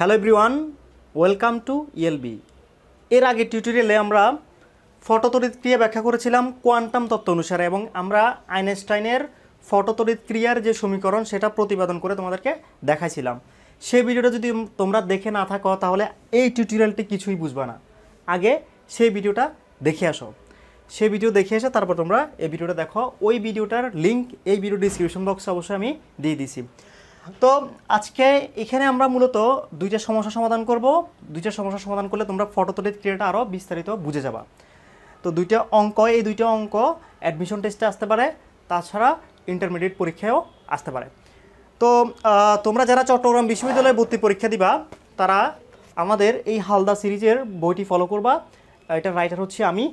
Hello everyone welcome to ELB এর আগে টিউটোরিয়ালে আমরা তরিত ক্রিয়া ব্যাখ্যা করেছিলাম কোয়ান্টাম তত্ত্ব অনুসারে এবং আমরা আইনস্টাইনের তরিত ক্রিয়ার যে সমীকরণ সেটা প্রতিবেদন করে তোমাদেরকে দেখাইছিলাম সেই ভিডিওটা যদি তোমরা দেখে না থাকো তাহলে এই টিউটোরিয়ালটি কিছুই বুঝবা না আগে সেই ভিডিওটা দেখে আসো সে ভিডিও দেখে এসে তারপর তোমরা এই ভিডিওটা দেখো ওই ভিডিওটার লিঙ্ক এই ভিডিও ডিসক্রিপশন বক্সে অবশ্যই আমি দিয়ে দিছি তো আজকে এখানে আমরা মূলত দুইটা সমস্যা সমাধান করব দুইটা সমস্যা সমাধান করলে তোমরা ফটো তোলে ক্রিয়াটা আরও বিস্তারিত বুঝে যাবা তো দুইটা অঙ্ক এই দুইটা অঙ্ক অ্যাডমিশন টেস্টে আসতে পারে তাছাড়া ইন্টারমিডিয়েট পরীক্ষায়ও আসতে পারে তো তোমরা যারা চট্টগ্রাম বিশ্ববিদ্যালয়ে ভর্তি পরীক্ষা দিবা তারা আমাদের এই হালদা সিরিজের বইটি ফলো করবা এটা রাইটার হচ্ছে আমি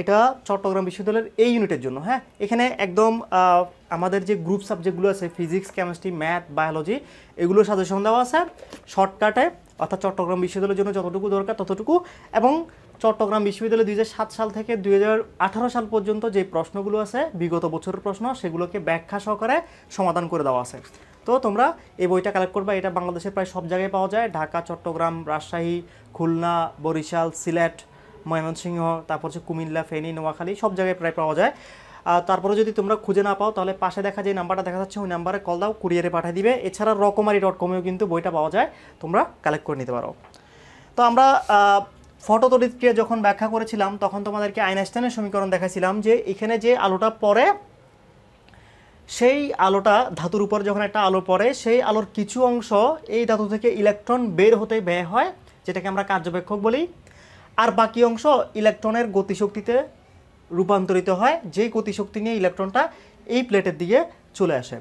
এটা চট্টগ্রাম বিশ্ববিদ্যালয়ের এই ইউনিটের জন্য হ্যাঁ এখানে একদম আমাদের যে গ্রুপ সাবজেক্টগুলো আছে ফিজিক্স কেমিস্ট্রি ম্যাথ বায়োলজি এগুলো সাজেশন দেওয়া আছে শর্টকাটে অর্থাৎ চট্টগ্রাম বিশ্ববিদ্যালয়ের জন্য যতটুকু দরকার ততটুকু এবং চট্টগ্রাম বিশ্ববিদ্যালয় দুই সাল থেকে দুই সাল পর্যন্ত যে প্রশ্নগুলো আছে বিগত বছরের প্রশ্ন সেগুলোকে ব্যাখ্যা সহকারে সমাধান করে দেওয়া আছে তো তোমরা এই বইটা কালেক্ট করবে এটা বাংলাদেশের প্রায় সব জায়গায় পাওয়া যায় ঢাকা চট্টগ্রাম রাজশাহী খুলনা বরিশাল সিলেট ময়মনসিংহ তারপর হচ্ছে কুমিল্লা ফেনী নোয়াখালী সব জায়গায় প্রায় পাওয়া যায় তারপরে যদি তোমরা খুঁজে না পাও তাহলে পাশে দেখা যে নাম্বারটা দেখা যাচ্ছে ওই নাম্বারে কল দাও কুরিয়ারে পাঠিয়ে দিবে এছাড়া রকমারি ডট কমেও কিন্তু বইটা পাওয়া যায় তোমরা কালেক্ট করে নিতে পারো তো আমরা ফটো তড়িৎক্রিয়া যখন ব্যাখ্যা করেছিলাম তখন তোমাদেরকে আইনস্টাইনের সমীকরণ দেখাছিলাম যে এখানে যে আলোটা পড়ে সেই আলোটা ধাতুর উপর যখন একটা আলো পড়ে সেই আলোর কিছু অংশ এই ধাতু থেকে ইলেকট্রন বের হতে ব্যয় হয় যেটাকে আমরা কার্যবেক্ষক বলি আর বাকি অংশ ইলেকট্রনের গতিশক্তিতে রূপান্তরিত হয় যেই গতিশক্তি নিয়ে ইলেকট্রনটা এই প্লেটের দিকে চলে আসে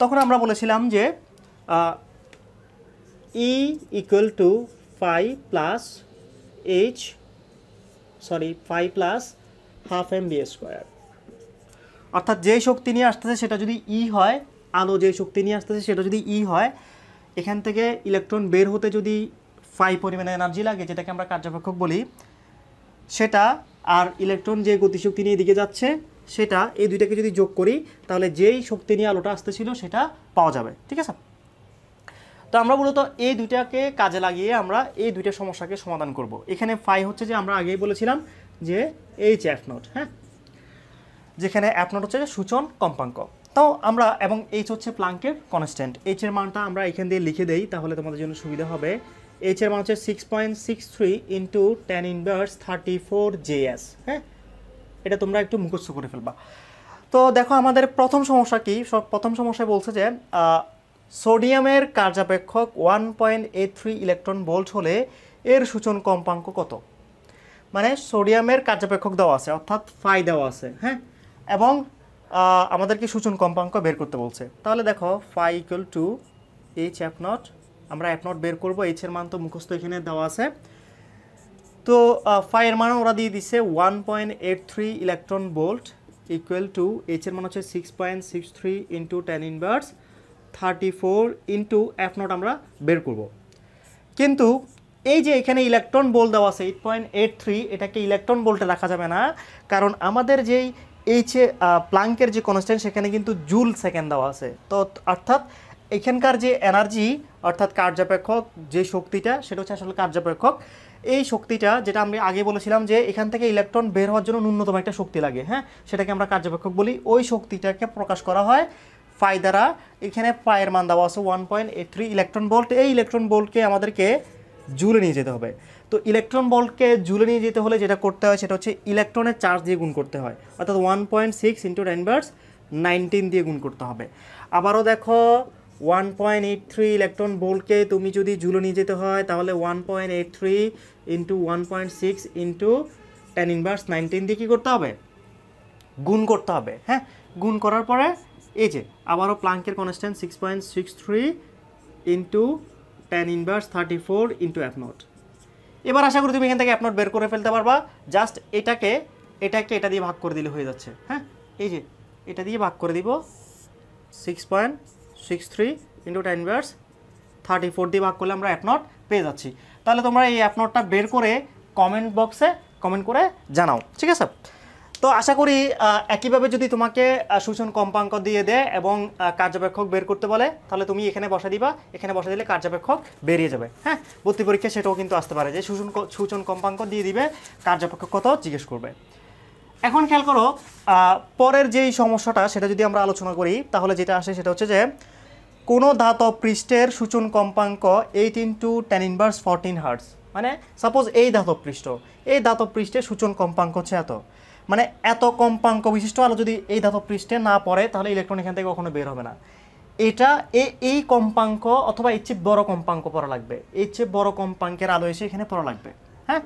তখন আমরা বলেছিলাম যে E equal to phi plus H sorry phi plus half M V square অর্থাৎ যে শক্তি নিয়ে আসতেছে সেটা যদি ই e হয় আলো যে শক্তি নিয়ে আসতেছে সেটা যদি ই e হয় এখান থেকে ইলেকট্রন বের হতে যদি ফাই পরিমাণে এনার্জি লাগে যেটাকে আমরা কার্যপক্ষক বলি সেটা আর ইলেকট্রন যে গতিশক্তি নিয়ে এদিকে যাচ্ছে সেটা এই দুইটাকে যদি যোগ করি তাহলে যেই শক্তি নিয়ে আলোটা আসতেছিল সেটা পাওয়া যাবে ঠিক আছে তো আমরা মূলত এই দুইটাকে কাজে লাগিয়ে আমরা এই দুইটা সমস্যাকে সমাধান করব। এখানে ফাই হচ্ছে যে আমরা আগেই বলেছিলাম যে এইচ অ্যাফ নোট হ্যাঁ যেখানে অ্যাপ নোট হচ্ছে সূচন কম্পাঙ্ক তো আমরা এবং এইচ হচ্ছে প্লাঙ্কের কনস্ট্যান্ট এইচের মানটা আমরা এখান দিয়ে লিখে দেই তাহলে তোমাদের জন্য সুবিধা হবে এইচ এর মান হচ্ছে six point six three into ten inverse thirty four J S হ্যাঁ এটা তোমরা একটু মুখস্থ করে ফেলবা তো দেখো আমাদের প্রথম সমস্যা কি প্রথম সমস্যায় বলছে যে সোডিয়ামের কার্যাপেক্ষক one point eight three electron volt হলে এর সূচন কম্পাঙ্ক কত মানে সোডিয়ামের কার্যাপেক্ষক দেওয়া আছে অর্থাৎ ফাই দেওয়া আছে হ্যাঁ এবং আমাদেরকে সূচন কম্পাঙ্ক বের করতে বলছে তাহলে দেখো phi equal to H F naught আমরা এফ নট বের করবো এইচের মান তো মুখস্থ এখানে দেওয়া আছে তো ফাইয়ের মান ওরা দিয়ে দিছে one point eight three electron volt equal to এইচের মান হচ্ছে six point six three into ten inverse thirty four into F naught আমরা বের করব কিন্তু এই যে এখানে ইলেকট্রন বোল্ট দেওয়া আছে এইট পয়েন্ট এইট থ্রি এটাকে ইলেকট্রন বোল্টে রাখা যাবে না কারণ আমাদের যেই এইচে প্লাঙ্কের যে কনস্ট্যান্ট সেখানে কিন্তু জুল সেকেন্ড দেওয়া আছে তো অর্থাৎ এখানকার যে এনার্জি অর্থাৎ কার্যাপেক্ষক যে শক্তিটা সেটা হচ্ছে আসলে কার্যাপেক্ষক এই শক্তিটা যেটা আমি আগে বলেছিলাম যে এখান থেকে ইলেকট্রন বের হওয়ার জন্য ন্যূনতম একটা শক্তি লাগে হ্যাঁ সেটাকে আমরা কার্যপেক্ষক বলি ওই শক্তিটাকে প্রকাশ করা হয় ফাই দ্বারা এখানে পায়ের মান দেওয়া আছে one point eight three electron volt এই ইলেকট্রন বোল্টকে আমাদেরকে জুলে নিয়ে যেতে হবে তো ইলেকট্রন বল্টকে জুলে নিয়ে যেতে হলে যেটা করতে হয় সেটা হচ্ছে ইলেকট্রনের চার্জ দিয়ে গুণ করতে হয় অর্থাৎ one point six into nine nineteen দিয়ে গুণ করতে হবে আবারও দেখো one point eight three electron বোল্টকে তুমি যদি ঝুলো নিয়ে যেতে হয় তাহলে one point eight three into one point six into ten inverse nineteen দিয়ে কী করতে হবে গুণ করতে হবে হ্যাঁ গুণ করার পরে এই যে আবারও প্লাঙ্কের constant six point six three into ten inverse thirty four into F naught এবার আশা করি তুমি এখান থেকে অ্যাপনোট বের করে ফেলতে পারবা জাস্ট এটাকে এটাকে এটা দিয়ে ভাগ করে দিলে হয়ে যাচ্ছে হ্যাঁ এই যে এটা দিয়ে ভাগ করে দিব six point six three into ten inverse thirty four দিয়ে ভাগ করলে আমরা অ্যাপ নট পেয়ে যাচ্ছি তাহলে তোমরা এই অ্যাপ নটটা বের করে কমেন্ট বক্সে কমেন্ট করে জানাও ঠিক আছে তো আশা করি একইভাবে যদি তোমাকে সূচন কম্পাঙ্ক দিয়ে দেয় এবং কার্যবেক্ষক বের করতে বলে তাহলে তুমি এখানে বসা দিবা এখানে বসা দিলে কার্যবেক্ষক বেরিয়ে যাবে হ্যাঁ ভর্তি পরীক্ষা সেটাও কিন্তু আসতে পারে যে সূচন সূচন কম্পাঙ্ক দিয়ে দিবে কার্যবেক্ষক কত জিজ্ঞেস করবে এখন খেয়াল করো পরের যেই সমস্যাটা সেটা যদি আমরা আলোচনা করি তাহলে যেটা আসে সেটা হচ্ছে যে কোনো ধাতব পৃষ্ঠের সূচন কম্পাঙ্ক eight into ten inverse fourteen hertz মানে সাপোজ এই ধাতব পৃষ্ঠ এই ধাতব পৃষ্ঠের সূচন কম্পাঙ্ক হচ্ছে এত মানে এত কম্পাঙ্ক বিশিষ্ট আলো যদি এই ধাতব পৃষ্ঠে না পড়ে তাহলে ইলেকট্রন এখান থেকে কখনো বের হবে না এটা এই কম্পাঙ্ক অথবা এর চেয়ে বড় কম্পাঙ্ক পড়া লাগবে এর চেয়ে বড় কম্পাঙ্কের আলো এসে এখানে পড়া লাগবে হ্যাঁ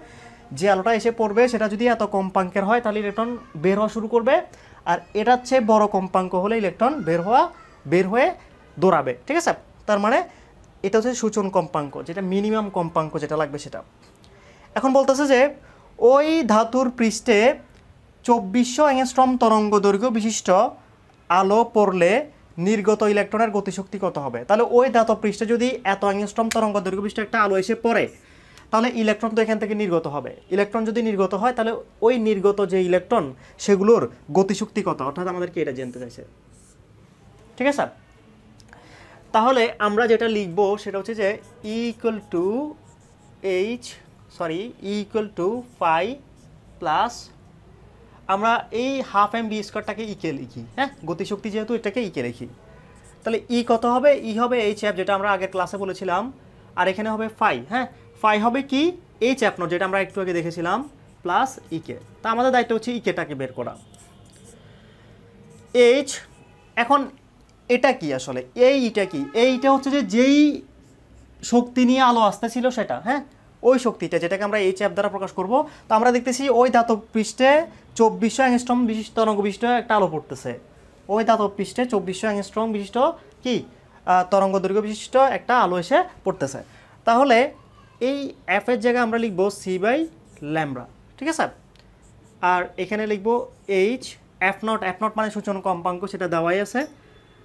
যে আলোটা এসে পড়বে সেটা যদি এত কম্পাঙ্কের হয় তাহলে ইলেকট্রন বের হওয়া শুরু করবে আর এটার চেয়ে বড় কম্পাঙ্ক হলে ইলেকট্রন বের হওয়া বের হয়ে দৌড়াবে ঠিক আছে তার মানে এটা হচ্ছে সূচন কম্পাঙ্ক যেটা মিনিমাম কম্পাঙ্ক যেটা লাগবে সেটা এখন বলতেছে যে ওই ধাতুর পৃষ্ঠে চব্বিশশো অ্যাংস্ট্রম তরঙ্গ দৈর্ঘ্য বিশিষ্ট আলো পড়লে নির্গত ইলেকট্রনের গতিশক্তি কত হবে তাহলে ওই ধাতব পৃষ্ঠে যদি এত অ্যাংস্ট্রম তরঙ্গ দৈর্ঘ্য বিশিষ্ট একটা আলো এসে পড়ে তাহলে ইলেকট্রন তো এখান থেকে নির্গত হবে ইলেকট্রন যদি নির্গত হয় তাহলে ওই নির্গত যে ইলেকট্রন সেগুলোর গতিশক্তি কত অর্থাৎ আমাদেরকে এটা জানতে চাইছে ঠিক আছে স্যার তাহলে আমরা যেটা লিখব সেটা হচ্ছে যে E equal to H sorry E equal to phi plus আমরা এই হাফ এম বি স্কোয়ারটাকে ইকে লিখি হ্যাঁ গতিশক্তি যেহেতু এটাকে ইকে e লিখি তাহলে ই e কত হবে ই e হবে এইচ এফ যেটা আমরা আগের ক্লাসে বলেছিলাম আর এখানে হবে ফাই হ্যাঁ ফাই হবে কি এইচ অ্যাপ নোট যেটা আমরা একটু আগে দেখেছিলাম প্লাস ইকে e তা আমাদের দায়িত্ব হচ্ছে ইকেটাকে e বের করা এইচ এখন এটা কি আসলে এইটা e কি এইটা হচ্ছে যে যেই শক্তি নিয়ে আলো আসতেছিল সেটা হ্যাঁ ওই শক্তিটা যেটাকে আমরা এইচ অ্যাপ দ্বারা প্রকাশ করব তো আমরা দেখতেছি ওই ধাতব পৃষ্ঠে চব্বিশশো অ্যাংস্ট্রম বিশিষ্ট তরঙ্গ বিশিষ্ট একটা আলো পড়তেছে ওই ধাতব পৃষ্ঠে চব্বিশশো অ্যাংস্ট্রম বিশিষ্ট কি তরঙ্গ দৈর্ঘ্য বিশিষ্ট একটা আলো এসে পড়তেছে তাহলে এই অ্যাফের জায়গায় আমরা লিখব সি বাই ল্যামরা ঠিক আছে আর এখানে লিখব H F naught F naught মানে সূচন কম্পাঙ্ক সেটা দেওয়াই আছে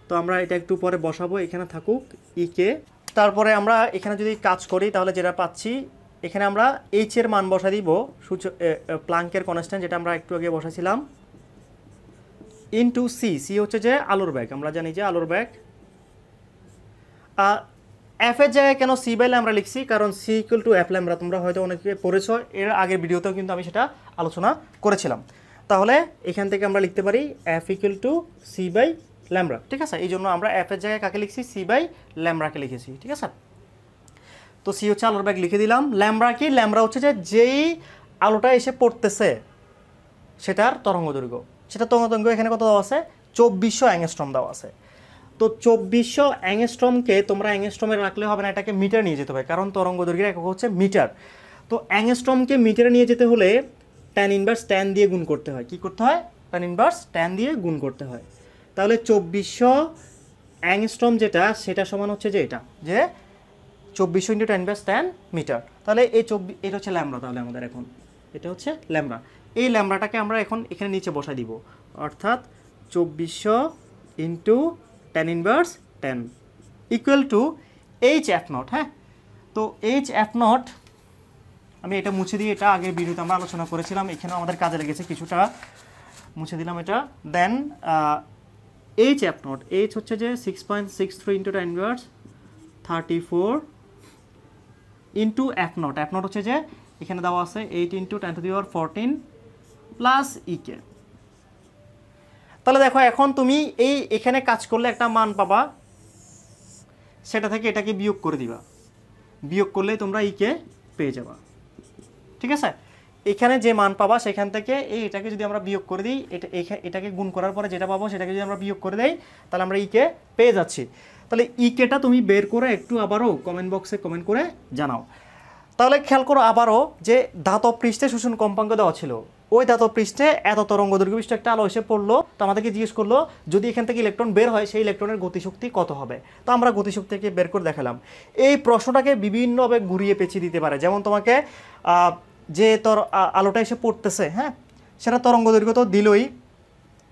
তো আমরা এটা একটু পরে বসাবো এখানে থাকুক ইকে e তারপরে আমরা এখানে যদি কাজ করি তাহলে যেটা পাচ্ছি এখানে আমরা এইচ এর মান বসা দিব সূচ প্লাঙ্কের কনস্ট্যান্ট যেটা আমরা একটু আগে বসাছিলাম টু সি সি হচ্ছে যে আলোর ব্যাগ আমরা জানি যে আলোর ব্যাগ এফ এর জায়গায় কেন সি বাইলে আমরা লিখছি কারণ C equal to F lambda তোমরা হয়তো অনেকে পড়েছ এর আগের ভিডিওতেও কিন্তু আমি সেটা আলোচনা করেছিলাম তাহলে এখান থেকে আমরা লিখতে পারি F equal to C by lambda ঠিক আছে এই জন্য আমরা এফের জায়গায় কাকে লিখছি সি বাই ল্যামরাকে লিখেছি ঠিক আছে তো সি হচ্ছে আলোর ব্যাগ লিখে দিলাম ল্যামরা কি ল্যামরা হচ্ছে যে যেই আলোটা এসে পড়তেছে সেটার তরঙ্গ দৈর্ঘ্য সেটা তরঙ্গ দৈর্ঘ্য এখানে কত দেওয়া আছে চব্বিশশো অ্যাংস্ট্রম দেওয়া আছে তো চব্বিশশো অ্যাংস্ট্রমকে তোমরা অ্যাংস্ট্রমে রাখলে হবে না এটাকে মিটার নিয়ে যেতে হবে কারণ তরঙ্গ দৈর্ঘ্যের একক হচ্ছে মিটার তো অ্যাংস্ট্রমকে মিটারে নিয়ে যেতে হলে ট্যান ইনভার্স ট্যান দিয়ে গুণ করতে হয় কি করতে হয় ট্যান ইনভার্স ট্যান দিয়ে গুণ করতে হয় তাহলে চব্বিশশো অ্যাংস্ট্রম যেটা সেটা সমান হচ্ছে যে এটা যে চব্বিশশো into ten inverse ten metre তাহলে এই চব্বিশ এটা হচ্ছে ল্যামরা তাহলে আমাদের এখন এটা হচ্ছে ল্যামরা এই ল্যামরাটাকে আমরা এখন এখানে নিচে বসাই দিব অর্থাৎ চব্বিশশো into ten inverse ten equal to H F naught হ্যাঁ তো এইচ এফ নট আমি এটা মুছে দিয়ে এটা আগের ভিডিওতে আমরা আলোচনা করেছিলাম এখানে আমাদের কাজে লেগেছে কিছুটা মুছে দিলাম এটা then H F naught H হচ্ছে যে six point six three into ten inverse thirty four into F naught F naught হচ্ছে যে এখানে দেওয়া আছে eight into ten to the power fourteen plus ইকে তাহলে দেখো এখন তুমি এই এখানে কাজ করলে একটা মান পাবা সেটা থেকে এটাকে বিয়োগ করে দিবা বিয়োগ করলে তোমরা ইকে e পেয়ে যাবা ঠিক আছে এখানে যে মান পাবা সেখান থেকে এই এটাকে যদি আমরা বিয়োগ করে দিই এটা এটাকে গুণ করার পরে যেটা পাবো সেটাকে যদি আমরা বিয়োগ করে দিই তাহলে আমরা ইকে e পেয়ে যাচ্ছি তাহলে ইকেটা e তুমি বের করে একটু আবারও কমেন্ট বক্সে কমেন্ট করে জানাও তাহলে খেয়াল করো আবারও যে ধাতব পৃষ্ঠে শোষণ কম্পাঙ্ক দেওয়া ছিল ওই ধাতব পৃষ্ঠে এত তরঙ্গ পৃষ্ঠে একটা আলো এসে পড়লো তো আমাদেরকে জিজ্ঞেস করলো যদি এখান থেকে ইলেকট্রন বের হয় সেই ইলেকট্রনের গতিশক্তি কত হবে তো আমরা গতিশক্তিকে বের করে দেখালাম এই প্রশ্নটাকে বিভিন্নভাবে ঘুরিয়ে পেঁচিয়ে দিতে পারে যেমন তোমাকে যে তর আলোটা এসে পড়তেছে হ্যাঁ সেটা তরঙ্গ দৈর্ঘ্য তো দিলই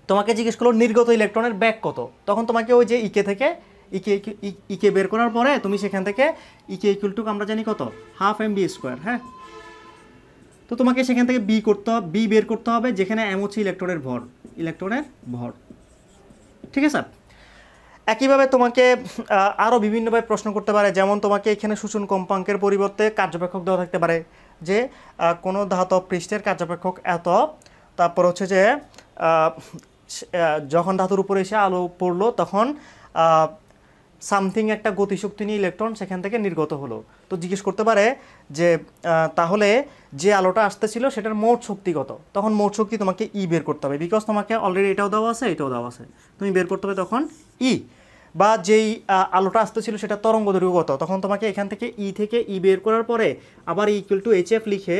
তোমাকে জিজ্ঞেস করলো নির্গত ইলেকট্রনের ব্যাগ কত তখন তোমাকে ওই যে ইকে e থেকে ইকে e ইকে e বের করার পরে তুমি সেখান থেকে ইকে ইকুয়াল টু আমরা জানি কত হাফ এম বি স্কোয়ার হ্যাঁ তো তোমাকে সেখান থেকে বি করতে হবে বি বের করতে হবে যেখানে এম হচ্ছে ইলেকট্রনের ভর ইলেকট্রনের ভর ঠিক আছে একইভাবে তোমাকে আরও বিভিন্নভাবে প্রশ্ন করতে পারে যেমন তোমাকে এখানে সূচন কম্পাঙ্কের পরিবর্তে কার্যপেক্ষক দেওয়া থাকতে পারে যে কোনো ধাতব পৃষ্ঠের কার্যপেক্ষক এত তারপর হচ্ছে যে যখন ধাতুর উপরে এসে আলো পড়লো তখন সামথিং একটা গতিশক্তি নিয়ে ইলেকট্রন সেখান থেকে নির্গত হলো তো জিজ্ঞেস করতে পারে যে তাহলে যে আলোটা আসতেছিল সেটার মোট শক্তিগত তখন মোট শক্তি তোমাকে ই e বের করতে হবে বিকজ তোমাকে অলরেডি এটাও দেওয়া আছে এটাও দেওয়া আছে তুমি বের করতে হবে তখন ই e। বা যেই আলোটা আসতেছিল সেটা তরঙ্গ দৈর্ঘ্যগত তখন তোমাকে এখান থেকে ই e থেকে ই বের করার পরে আবার ইকুয়াল টু এইচ এফ লিখে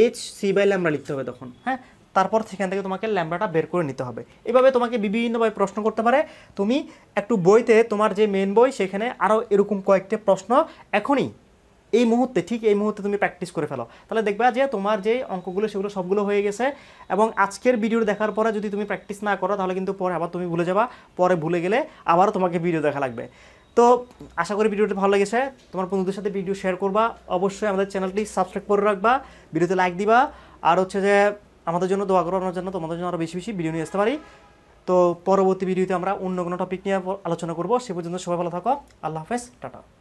এইচ সি বাই ল্যামরা লিখতে হবে তখন হ্যাঁ তারপর সেখান থেকে তোমাকে ল্যাম্বাটা বের করে নিতে হবে এভাবে তোমাকে বিভিন্নভাবে প্রশ্ন করতে পারে তুমি একটু বইতে তোমার যে মেন বই সেখানে আরও এরকম কয়েকটি প্রশ্ন এখনই এই মুহূর্তে ঠিক এই মুহূর্তে তুমি প্র্যাকটিস করে ফেলো তাহলে দেখবা যে তোমার যে অঙ্কগুলো সেগুলো সবগুলো হয়ে গেছে এবং আজকের ভিডিও দেখার পরে যদি তুমি প্র্যাকটিস না করো তাহলে কিন্তু পরে আবার তুমি ভুলে যাবা পরে ভুলে গেলে আবারও তোমাকে ভিডিও দেখা লাগবে তো আশা করি ভিডিওটি ভালো লেগেছে তোমার বন্ধুদের সাথে ভিডিও শেয়ার করবা অবশ্যই আমাদের চ্যানেলটি সাবস্ক্রাইব করে রাখবা ভিডিওতে লাইক দিবা আর হচ্ছে যে আমাদের জন্য দোয়া করানোর জন্য তোমাদের জন্য আরও বেশি বেশি ভিডিও নিয়ে আসতে পারি তো পরবর্তী ভিডিওতে আমরা অন্য কোনো টপিক নিয়ে আলোচনা করবো সে পর্যন্ত সবাই ভালো থাকো আল্লাহ হাফেজ টাটা